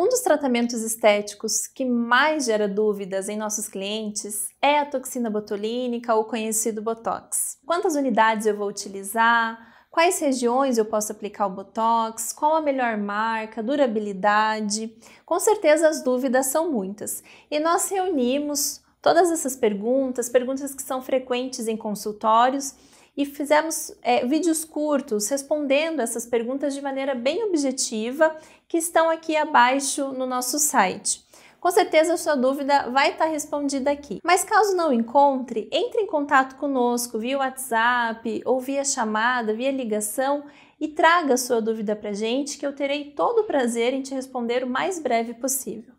Um dos tratamentos estéticos que mais gera dúvidas em nossos clientes é a toxina botulínica ou conhecido Botox. Quantas unidades eu vou utilizar? Quais regiões eu posso aplicar o Botox? Qual a melhor marca? Durabilidade? Com certeza as dúvidas são muitas e nós reunimos todas essas perguntas, perguntas que são frequentes em consultórios e fizemos é, vídeos curtos respondendo essas perguntas de maneira bem objetiva que estão aqui abaixo no nosso site. Com certeza a sua dúvida vai estar respondida aqui. Mas caso não encontre, entre em contato conosco via WhatsApp ou via chamada, via ligação e traga sua dúvida para gente que eu terei todo o prazer em te responder o mais breve possível.